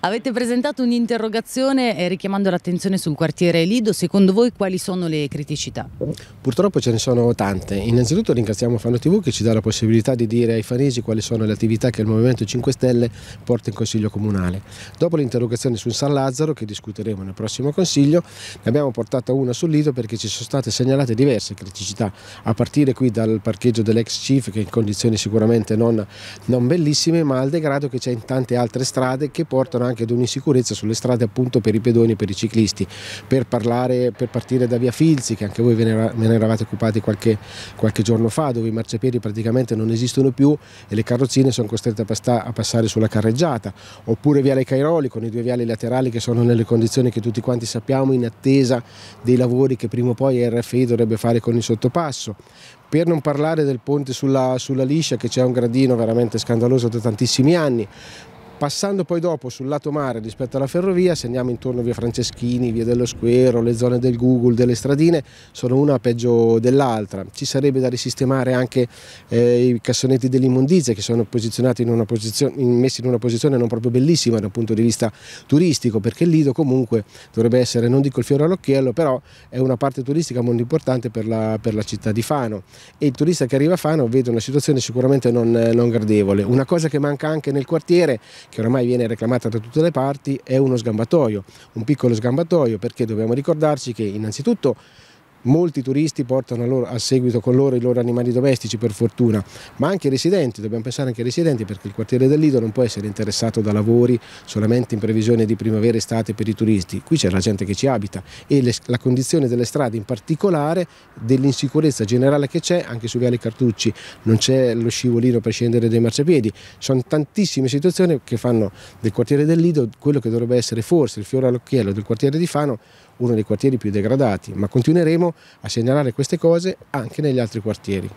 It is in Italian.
Avete presentato un'interrogazione eh, richiamando l'attenzione sul quartiere Lido, secondo voi quali sono le criticità? Purtroppo ce ne sono tante, innanzitutto ringraziamo Fano TV che ci dà la possibilità di dire ai fanesi quali sono le attività che il Movimento 5 Stelle porta in Consiglio Comunale. Dopo l'interrogazione sul San Lazzaro, che discuteremo nel prossimo Consiglio, ne abbiamo portata una sul Lido perché ci sono state segnalate diverse criticità, a partire qui dal parcheggio dell'ex CIF che è in condizioni sicuramente non, non bellissime, ma al degrado che c'è in tante altre strade che portano portano anche ad un'insicurezza sulle strade appunto per i pedoni e per i ciclisti. Per, parlare, per partire da via Filzi, che anche voi ve ne, eravate occupati qualche, qualche giorno fa, dove i marciapiedi praticamente non esistono più e le carrozzine sono costrette a, passare sulla carreggiata, oppure Viale Cairoli con i due viali laterali che sono nelle condizioni che tutti quanti sappiamo in attesa dei lavori che prima o poi RFI dovrebbe fare con il sottopasso. Per non parlare del ponte sulla, sulla liscia che c'è un gradino veramente scandaloso da tantissimi anni, Passando poi dopo sul lato mare rispetto alla ferrovia, se andiamo intorno a via Franceschini, via dello Squero, le zone del Google, delle stradine, sono una peggio dell'altra. Ci sarebbe da risistemare anche eh, i cassonetti dell'immondizia che sono posizionati in una messi in una posizione non proprio bellissima dal punto di vista turistico, perché il Lido comunque dovrebbe essere, non dico il fiore all'occhiello, però è una parte turistica molto importante per la, per la città di Fano e il turista che arriva a Fano vede una situazione sicuramente non, non gradevole. Una cosa che manca anche nel quartiere che oramai viene reclamata da tutte le parti, è uno sgambatoio, un piccolo sgambatoio, perché dobbiamo ricordarci che innanzitutto molti turisti portano loro, a seguito con loro i loro animali domestici per fortuna, ma anche i residenti, dobbiamo pensare anche ai residenti perché il quartiere del Lido non può essere interessato da lavori solamente in previsione di primavera e estate per i turisti, qui c'è la gente che ci abita e le, la condizione delle strade in particolare, dell'insicurezza generale che c'è anche su Viale Cartucci, non c'è lo scivolino per scendere dai marciapiedi, sono tantissime situazioni che fanno del quartiere del Lido quello che dovrebbe essere forse il fiore all'occhiello del quartiere di Fano uno dei quartieri più degradati, ma continueremo a segnalare queste cose anche negli altri quartieri.